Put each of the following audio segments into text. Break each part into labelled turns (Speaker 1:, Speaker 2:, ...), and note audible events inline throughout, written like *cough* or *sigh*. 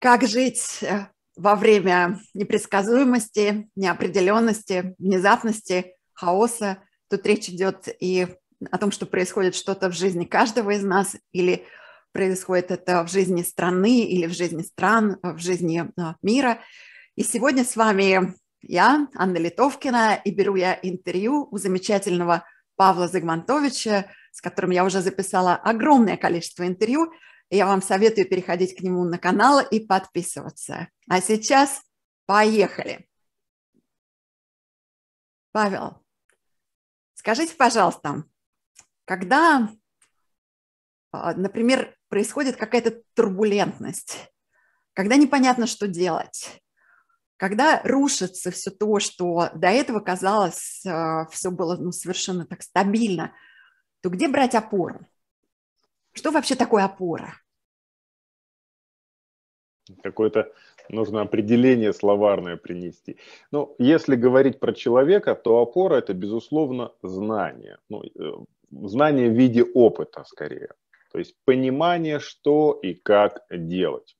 Speaker 1: Как жить э, во время непредсказуемости, неопределенности, внезапности, хаоса? Тут речь идет и о том, что происходит что-то в жизни каждого из нас, или происходит это в жизни страны, или в жизни стран, э, в жизни э, мира. И сегодня с вами я, Анна Литовкина, и беру я интервью у замечательного Павла Загмантовича, с которым я уже записала огромное количество интервью, я вам советую переходить к нему на канал и подписываться. А сейчас поехали. Павел, скажите, пожалуйста, когда, а, например, происходит какая-то турбулентность, когда непонятно, что делать, когда рушится все то, что до этого казалось, а, все было ну, совершенно так стабильно, то где брать опору? Что вообще такое опора?
Speaker 2: Какое-то нужно определение словарное принести. Ну, если говорить про человека, то опора – это, безусловно, знание. Ну, э, знание в виде опыта, скорее. То есть понимание, что и как делать.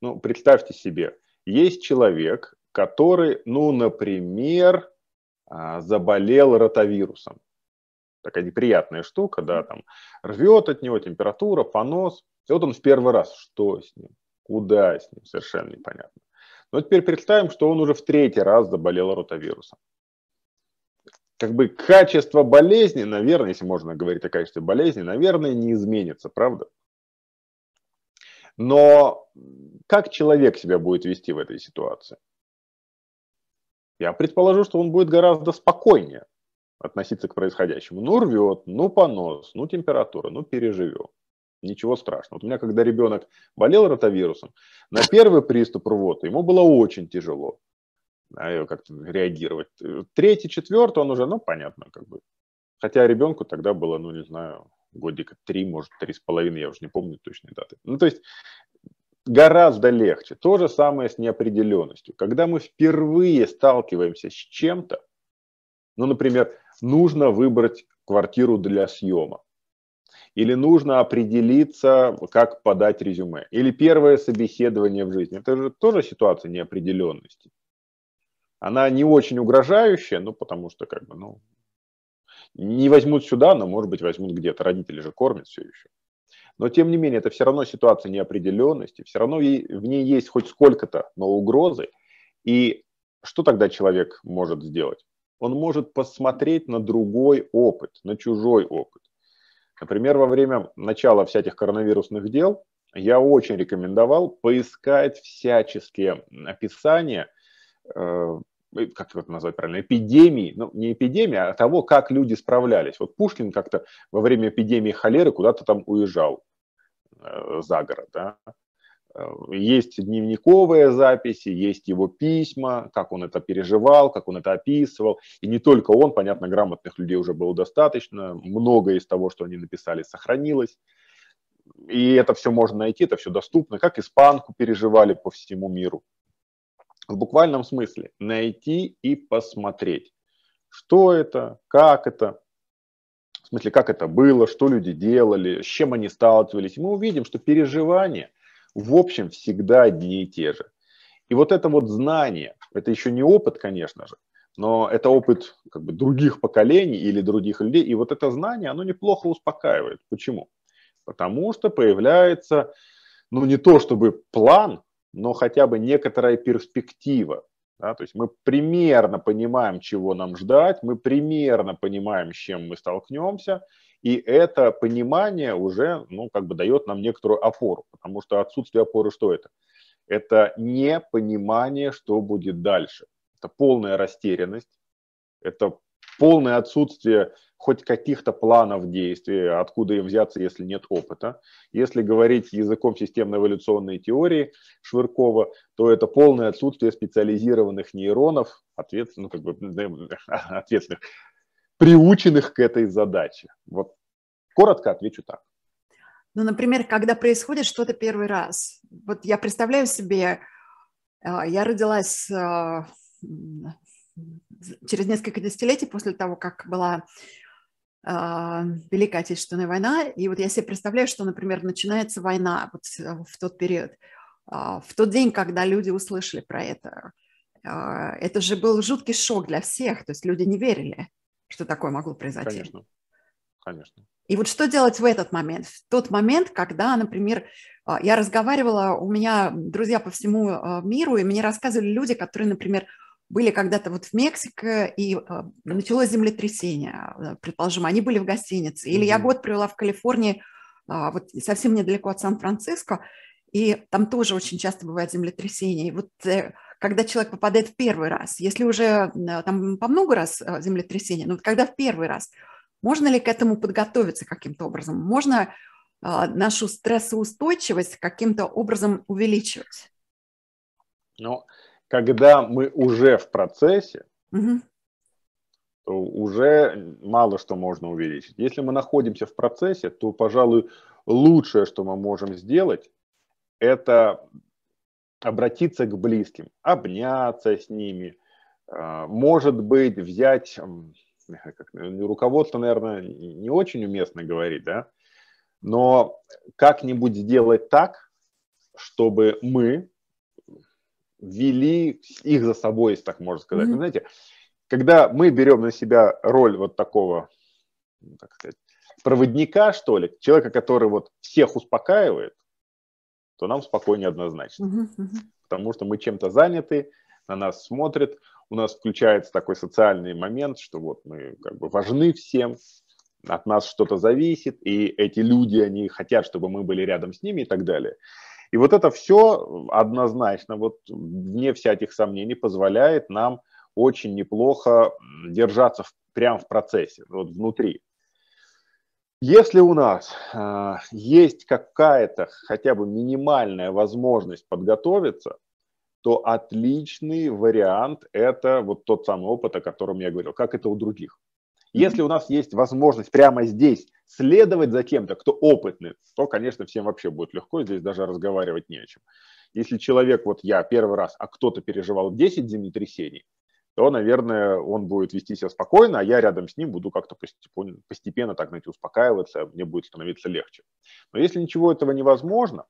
Speaker 2: Ну, представьте себе, есть человек, который, ну, например, а, заболел ротавирусом такая неприятная штука, да, там рвет от него температура, понос. И вот он в первый раз, что с ним, куда с ним, совершенно непонятно. Но теперь представим, что он уже в третий раз заболел ротавирусом. Как бы качество болезни, наверное, если можно говорить о качестве болезни, наверное, не изменится, правда? Но как человек себя будет вести в этой ситуации? Я предположу, что он будет гораздо спокойнее относиться к происходящему. Ну, рвет, ну, понос, ну, температура, ну, переживем. Ничего страшного. Вот у меня, когда ребенок болел ротавирусом, на первый приступ рвоты ему было очень тяжело как-то реагировать. Третий, четвертый, он уже, ну, понятно, как бы. Хотя ребенку тогда было, ну, не знаю, годика три, может, три с половиной, я уже не помню точные даты. Ну, то есть гораздо легче. То же самое с неопределенностью. Когда мы впервые сталкиваемся с чем-то, ну, например, нужно выбрать квартиру для съема. Или нужно определиться, как подать резюме. Или первое собеседование в жизни. Это же тоже ситуация неопределенности. Она не очень угрожающая, ну, потому что, как бы, ну, не возьмут сюда, но, может быть, возьмут где-то. Родители же кормят все еще. Но, тем не менее, это все равно ситуация неопределенности, все равно в ней есть хоть сколько-то, но угрозы. И что тогда человек может сделать? он может посмотреть на другой опыт, на чужой опыт. Например, во время начала всяких коронавирусных дел я очень рекомендовал поискать всяческие описания, э, как это назвать правильно, эпидемии, ну не эпидемии, а того, как люди справлялись. Вот Пушкин как-то во время эпидемии холеры куда-то там уезжал э, за город, да? Э, есть дневниковые записи, есть его письма, как он это переживал, как он это описывал. И не только он, понятно, грамотных людей уже было достаточно. Многое из того, что они написали, сохранилось. И это все можно найти, это все доступно. Как испанку переживали по всему миру. В буквальном смысле найти и посмотреть, что это, как это, в смысле, как это было, что люди делали, с чем они сталкивались. И мы увидим, что переживания в общем всегда одни и те же. И вот это вот знание, это еще не опыт, конечно же, но это опыт как бы, других поколений или других людей, и вот это знание, оно неплохо успокаивает. Почему? Потому что появляется, ну не то чтобы план, но хотя бы некоторая перспектива. Да? То есть мы примерно понимаем, чего нам ждать, мы примерно понимаем, с чем мы столкнемся, и это понимание уже, ну, как бы дает нам некоторую опору, потому что отсутствие опоры что это? Это непонимание, что будет дальше. Это полная растерянность, это полное отсутствие хоть каких-то планов действий, откуда им взяться, если нет опыта. Если говорить языком системно-эволюционной теории Швыркова, то это полное отсутствие специализированных нейронов, ответственных, ну, как бы, *laughs* ответственных приученных к этой задаче. Вот коротко отвечу так.
Speaker 1: Ну, например, когда происходит что-то первый раз. Вот я представляю себе, а, я родилась а, через несколько десятилетий после того, как была а, Великая Отечественная война, и вот я себе представляю, что, например, начинается война вот в тот период, в тот день, когда люди услышали про это. Это же был жуткий шок для всех, то есть люди не верили что такое могло произойти. Конечно, конечно. И вот что делать в этот момент? В тот момент, когда, например, а, я разговаривала, у меня друзья по всему а, миру, и мне рассказывали люди, которые, например, были когда-то вот в Мексике, и а, началось землетрясение, предположим, они были в гостинице. Или mm-hmm. я год провела в Калифорнии, вот совсем недалеко от Сан-Франциско, и там тоже очень часто бывает землетрясение. И вот э, когда человек попадает в первый раз, если уже э, там по много раз э, землетрясения, но когда в первый раз, можно ли к этому подготовиться каким-то образом? Можно э, нашу стрессоустойчивость каким-то образом увеличивать?
Speaker 2: Ну, когда мы уже в процессе, угу. то уже мало что можно увеличить. Если мы находимся в процессе, то, пожалуй, лучшее, что мы можем сделать, это обратиться к близким, обняться с ними, а, может быть, взять, как, ну, руководство, наверное, не очень уместно говорить, да, но как-нибудь сделать так, чтобы мы вели их за собой, если так можно сказать. Mm-hmm. знаете, когда мы берем на себя роль вот такого, так ну, сказать, проводника, что ли, человека, который вот всех успокаивает, то нам спокойнее однозначно. Угу, угу. Потому что мы чем-то заняты, на нас смотрят, у нас включается такой социальный момент, что вот мы как бы важны всем, от нас что-то зависит, и эти люди, они хотят, чтобы мы были рядом с ними и так далее. И вот это все однозначно, вот вне всяких сомнений, позволяет нам очень неплохо держаться в, прямо в процессе, вот внутри. Если у нас э, есть какая-то хотя бы минимальная возможность подготовиться, то отличный вариант это вот тот самый опыт, о котором я говорил, как это у других. Если у нас есть возможность прямо здесь следовать за кем-то, кто опытный, то, конечно, всем вообще будет легко, здесь даже разговаривать не о чем. Если человек, вот я первый раз, а кто-то переживал 10 землетрясений, то, наверное, он будет вести себя спокойно, а я рядом с ним буду как-то постепенно, типа, постепенно так, знаете, успокаиваться, мне будет становиться легче. Но если ничего этого невозможно,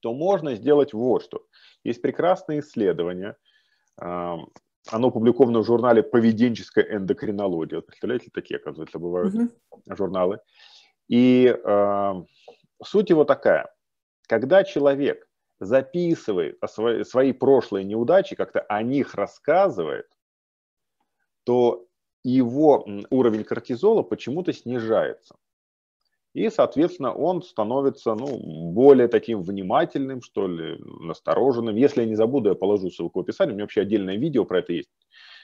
Speaker 2: то можно сделать вот что. Есть прекрасное исследование, оно опубликовано в журнале «Поведенческая эндокринология». представляете, такие, оказывается, бывают угу. журналы. И э, суть его такая. Когда человек записывает о свои, свои прошлые неудачи, как-то о них рассказывает, то его уровень кортизола почему-то снижается. И, соответственно, он становится ну, более таким внимательным, что ли, настороженным. Если я не забуду, я положу ссылку в описании. У меня вообще отдельное видео про это есть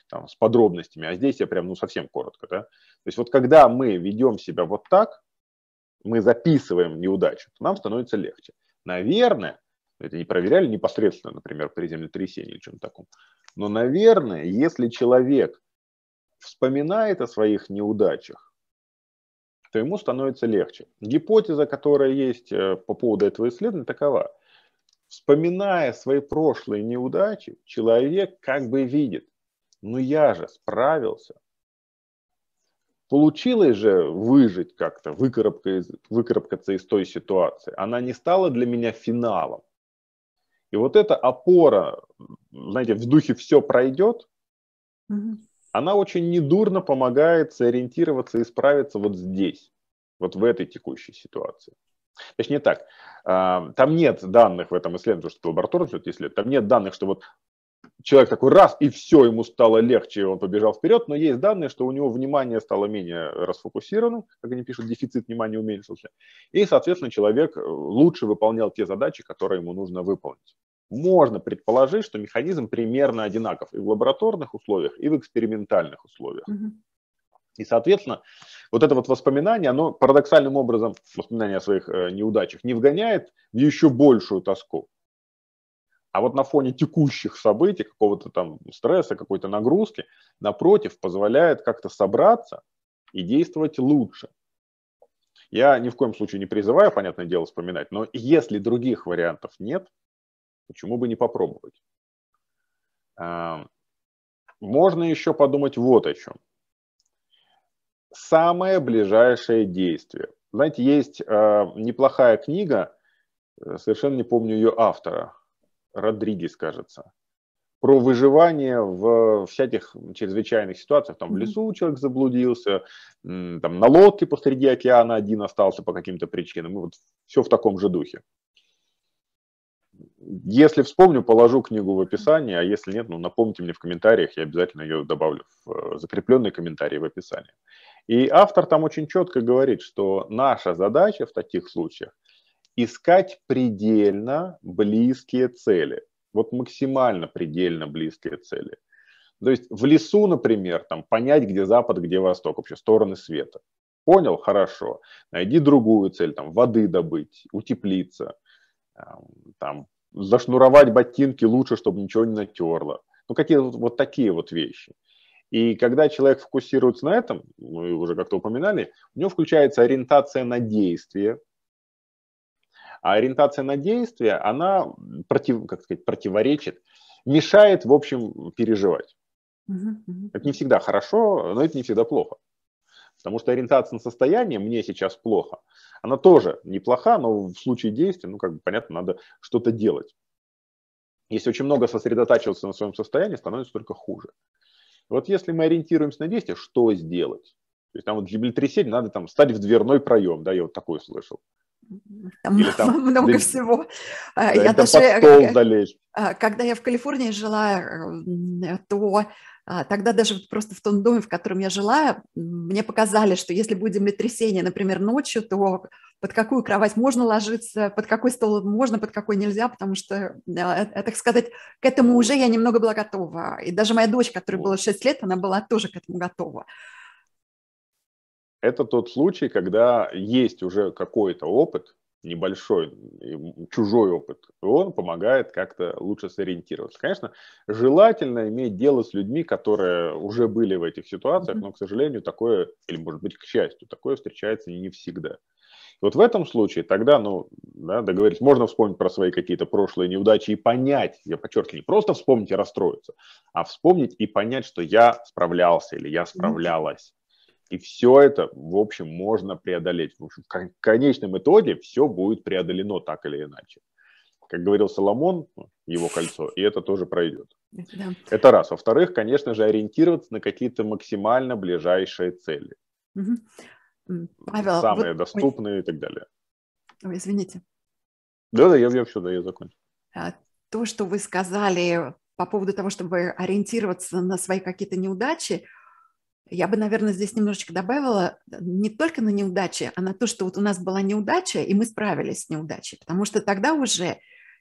Speaker 2: там, с подробностями. А здесь я прям ну, совсем коротко. Да? То есть вот когда мы ведем себя вот так, мы записываем неудачу, то нам становится легче. Наверное, это не проверяли непосредственно, например, при землетрясении или чем-то таком. Но, наверное, если человек вспоминает о своих неудачах, то ему становится легче. Гипотеза, которая есть э, по поводу этого исследования, такова. Вспоминая свои прошлые неудачи, человек как бы видит, ну я же справился. Получилось же выжить как-то, выкарабкаться из, выкарабкаться из той ситуации. Она не стала для меня финалом. И вот эта опора, знаете, в духе все пройдет, угу. она очень недурно помогает сориентироваться и справиться вот здесь, вот в этой текущей ситуации. Точнее так, а, там нет данных в этом исследовании, что это лабораторное все это там нет данных, что вот человек такой раз, и все, ему стало легче, и он побежал вперед, но есть данные, что у него внимание стало менее расфокусированным, как они пишут, дефицит внимания уменьшился, и, соответственно, человек э, лучше выполнял те задачи, которые ему нужно выполнить. Можно предположить, что механизм примерно одинаков и в лабораторных условиях, и в экспериментальных условиях. Mm-hmm. И, соответственно, вот это вот воспоминание, оно парадоксальным образом, воспоминание о своих э, неудачах, не вгоняет в еще большую тоску. А вот на фоне текущих событий, какого-то там стресса, какой-то нагрузки, напротив, позволяет как-то собраться и действовать лучше. Я ни в коем случае не призываю, понятное дело, вспоминать, но если других вариантов нет, почему бы не попробовать? Эм, можно еще подумать вот о чем. Самое ближайшее действие. Знаете, есть э, неплохая книга, э, совершенно не помню ее автора, Родригес, кажется, про выживание в, всяких чрезвычайных ситуациях. Там в лесу человек заблудился, там на лодке посреди океана один остался по каким-то причинам. И вот все в таком же духе. Если вспомню, положу книгу в описании, а если нет, ну напомните мне в комментариях, я обязательно ее добавлю в э, закрепленные комментарии в описании. И автор там очень четко говорит, что наша задача в таких случаях искать предельно близкие цели. Вот максимально предельно близкие цели. То есть в лесу, например, там понять, где Запад, где Восток, вообще стороны света. Понял? Хорошо. Найди другую цель, там воды добыть, утеплиться, эм, там зашнуровать ботинки лучше, чтобы ничего не натерло. Ну, какие вот, вот такие вот вещи. И когда человек фокусируется на этом, мы ну, уже как-то упоминали, у него включается ориентация на действие, а ориентация на действие, она против, как сказать, противоречит, мешает, в общем, переживать. Это не всегда хорошо, но это не всегда плохо. Потому что ориентация на состояние «мне сейчас плохо», она тоже неплоха, но в случае действия, ну, как бы, понятно, надо что-то делать. Если очень много сосредотачиваться на своем состоянии, становится только хуже. Вот если мы ориентируемся на действие, что сделать? То есть там вот землетрясение, надо там встать в дверной проем, да, я вот такое слышал. Там, Или *laughs* там много дым...
Speaker 1: всего. А, да, я даже, э, под стол залезть. А, когда я в Калифорнии жила, э, то а, тогда даже просто в том доме, в котором я жила, мне показали, что если будет землетрясение, например, ночью, то под какую кровать можно ложиться, под какой стол можно, под какой нельзя, потому что, э, так сказать, к этому уже я немного была готова. И даже моя дочь, которой было 6 лет, она была тоже к этому готова
Speaker 2: это тот случай, когда есть уже какой-то опыт, небольшой, чужой опыт, и он помогает как-то лучше сориентироваться. Конечно, желательно иметь дело с людьми, которые уже были в этих ситуациях, но, к сожалению, такое, или, может быть, к счастью, такое встречается не всегда. вот в этом случае тогда, ну, да, договорились, можно вспомнить про свои какие-то прошлые неудачи и понять, я подчеркиваю, не просто вспомнить и расстроиться, а вспомнить и понять, что я справлялся или я справлялась. И все это, в общем, можно преодолеть. В, общем, в конечном итоге все будет преодолено так или иначе. Как говорил Соломон, его кольцо, и это тоже пройдет. Да. Это раз. Во-вторых, конечно же, ориентироваться на какие-то максимально ближайшие цели. Угу.
Speaker 1: Павел, Самые вот... доступные Ой. и так далее. Ой, извините.
Speaker 2: Да-да, я, я все, да, я закончил.
Speaker 1: А, то, что вы сказали по поводу того, чтобы ориентироваться на свои какие-то неудачи, я бы, наверное, здесь немножечко добавила э, не только на неудачи, а на то, что вот у нас была неудача, и мы справились с неудачей. Потому что тогда уже,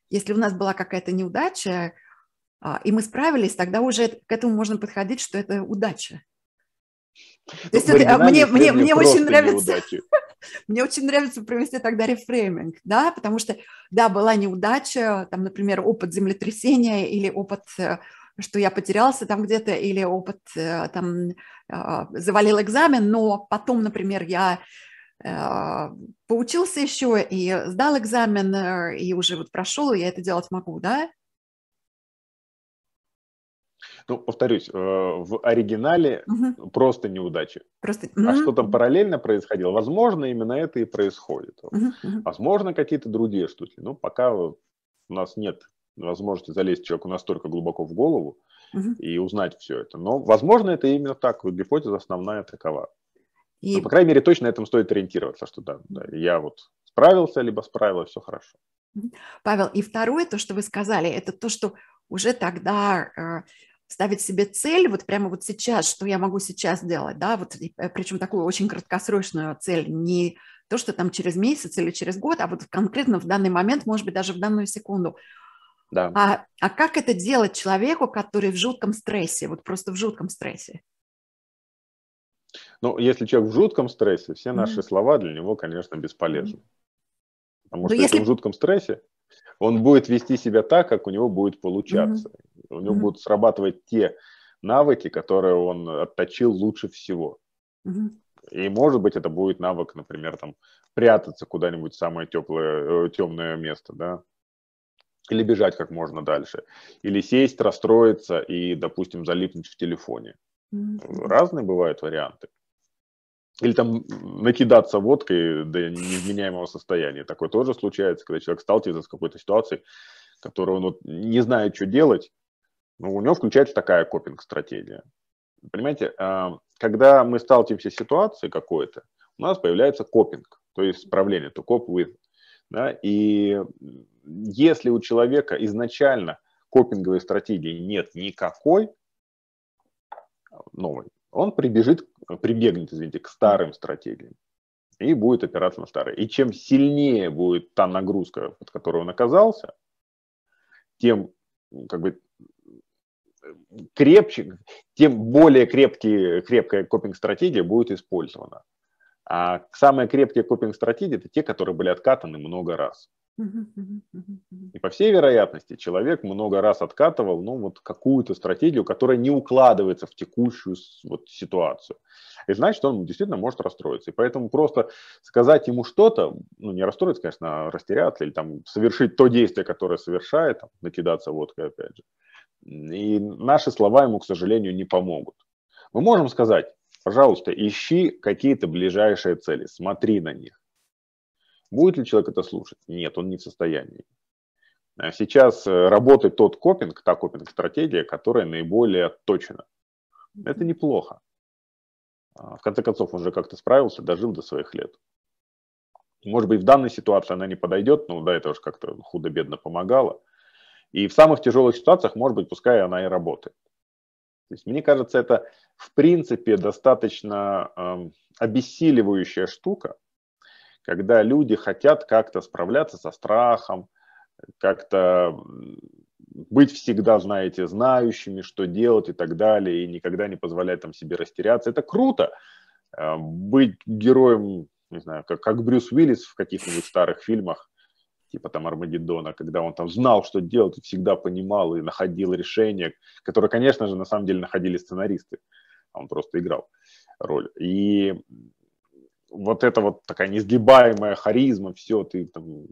Speaker 1: если у нас была какая-то неудача, а, и мы справились, тогда уже к этому можно подходить, что это удача. То есть это, а, мне, мне, мне очень нравится... *laughs* Мне очень нравится провести тогда рефрейминг, да, потому что, да, была неудача, там, например, опыт землетрясения или опыт, э, что я потерялся там где-то, или опыт э, там а, завалил экзамен, но потом, например, я а, поучился еще и сдал экзамен, э, и уже вот прошел, я это делать могу, да?
Speaker 2: Ну, повторюсь, э, в оригинале угу. просто неудачи. Просто... А угу. что там параллельно происходило? Возможно, именно это и происходит. Угу. Возможно, какие-то другие штуки. Но ну, пока у нас нет возможности залезть человеку настолько глубоко в голову, угу. и узнать все это. Но, возможно, это именно так. Вот гипотеза основная такова. И... Но, ну, по крайней мере, точно на этом стоит ориентироваться, что да, да я вот справился, либо справилась, все хорошо.
Speaker 1: Павел, и второе, то, что вы сказали, это то, что уже тогда э, ставить себе цель, вот прямо вот сейчас, что я могу сейчас делать, да, вот и э, причем такую очень краткосрочную цель, не то, что там через месяц или через год, а вот конкретно в данный момент, может быть, даже в данную секунду – да. А, а как это делать человеку, который в жутком стрессе, вот просто в жутком стрессе?
Speaker 2: Ну, если человек в жутком стрессе, все наши mm слова для него, конечно, бесполезны. Потому Но ну, что если он в жутком стрессе, он будет вести себя так, как у него будет получаться. Mm-hmm. У него mm-hmm. будут срабатывать те навыки, которые он отточил лучше всего. Mm-hmm. И, может быть, это будет навык, например, там прятаться куда-нибудь в самое теплое, э, темное место, да, или бежать как можно дальше, или сесть, расстроиться и, допустим, залипнуть в телефоне. Mm-hmm. Разные бывают варианты. Или там накидаться водкой до невменяемого состояния. Такое тоже случается, когда человек сталкивается с какой-то ситуацией, которую он вот не знает, что делать, но у него включается такая копинг-стратегия. Понимаете, а, когда мы сталкиваемся с ситуацией какой-то, у нас появляется копинг, то есть справление, То коп with да? И если у человека изначально копинговой стратегии нет никакой новой, он прибежит, прибегнет, извините, к старым стратегиям и будет опираться на старые. И чем сильнее будет та нагрузка, под которую он оказался, тем как бы крепче, тем более крепкие, крепкая копинг-стратегия будет использована. А самые крепкие копинг-стратегии – это те, которые были откатаны много раз. И по всей вероятности человек много раз откатывал ну, вот какую-то стратегию, которая не укладывается в текущую вот, ситуацию. И значит, он действительно может расстроиться. И поэтому просто сказать ему что-то, ну не расстроиться, конечно, а растеряться, или там совершить то действие, которое совершает, там, накидаться водкой опять же. И наши слова ему, к сожалению, не помогут. Мы можем сказать, Пожалуйста, ищи какие-то ближайшие цели, смотри на них. Будет ли человек это слушать? Нет, он не в состоянии. А сейчас э, работает тот копинг, та копинг-стратегия, которая наиболее точна. Это неплохо. А, в конце концов, он уже как-то справился, дожил до своих лет. Может быть, в данной ситуации она не подойдет, но до этого же как-то худо-бедно помогала. И в самых тяжелых ситуациях, может быть, пускай она и работает. То есть, мне кажется, это в принципе достаточно э, обессиливающая штука, когда люди хотят как-то справляться со страхом, как-то быть всегда, знаете, знающими, что делать и так далее, и никогда не позволять там себе растеряться. Это круто. Эм, быть героем, не знаю, как, как Брюс Уиллис в каких-нибудь старых фильмах, типа там Армагеддона, когда он там знал, что делать, и всегда понимал и находил решения, которые, конечно же, на самом деле находили сценаристы. а Он просто играл роль. И вот это вот такая несгибаемая харизма, все, ты там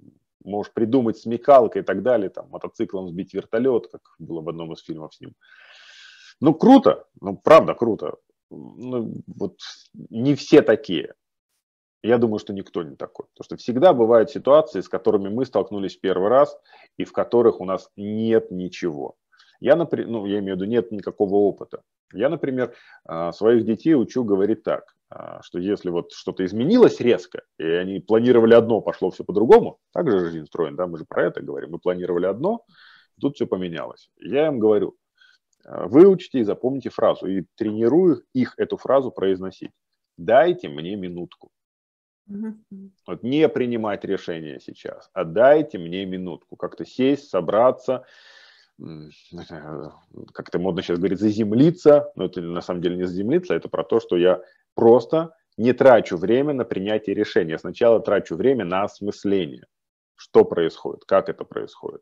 Speaker 2: можешь придумать смекалкой и так далее, там, мотоциклом сбить вертолет, как было в одном из фильмов с ним. Ну, круто, ну, правда круто. Ну, вот не все такие. Я думаю, что никто не такой. Потому что всегда бывают ситуации, с которыми мы столкнулись первый раз, и в которых у нас нет ничего. Я, например, ну, я имею в виду, нет никакого опыта. Я, например, а, своих детей учу говорить так, а, что если вот что-то изменилось резко, и они планировали одно, пошло все по-другому, так же жизнь устроена, да, мы же про это говорим, мы планировали одно, тут все поменялось. Я им говорю, а, выучите и запомните фразу, и тренирую их эту фразу произносить. Дайте мне минутку. Вот не принимать решения сейчас. Отдайте мне минутку. Как-то сесть, собраться, как-то модно сейчас говорить, заземлиться. Но это на самом деле не заземлиться, это про то, что я просто не трачу время на принятие решения. Сначала трачу время на осмысление. Что происходит, как это происходит.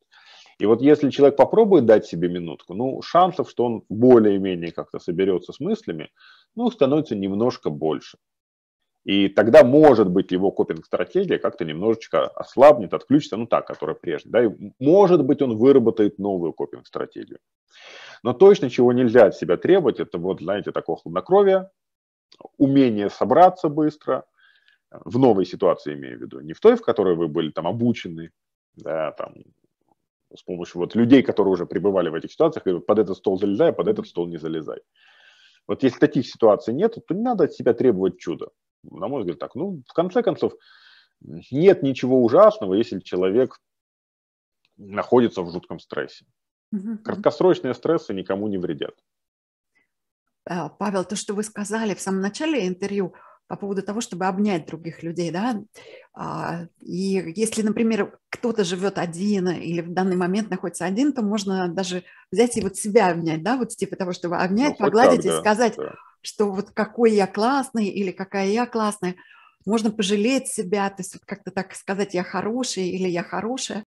Speaker 2: И вот если человек попробует дать себе минутку, ну, шансов, что он более-менее как-то соберется с мыслями, ну, становится немножко больше. И тогда, может быть, его копинг-стратегия как-то немножечко ослабнет, отключится, ну так, которая прежде. Да? И, может быть, он выработает новую копинг-стратегию. Но точно, чего нельзя от себя требовать, это вот, знаете, такое хладнокровие, умение собраться быстро, в новой ситуации имею в виду, не в той, в которой вы были там обучены, да, там, с помощью вот людей, которые уже пребывали в этих ситуациях, и под этот стол залезай, а под этот стол не залезай. Вот если таких ситуаций нет, то не надо от себя требовать чуда на мой взгляд, так. Ну, в конце концов, нет ничего ужасного, если человек находится в жутком стрессе. Угу. Краткосрочные стрессы никому не вредят.
Speaker 1: А, Павел, то, что вы сказали в самом начале интервью по поводу того, чтобы обнять других людей, да, а, и если, например, кто-то живет один или в данный момент находится один, то можно даже взять и вот себя обнять, да, вот типа того, чтобы ну, обнять, ну, погладить так, да, и сказать, что вот какой я классный или какая я классная. Можно пожалеть себя, то есть вот как-то так сказать, я хороший или я хорошая.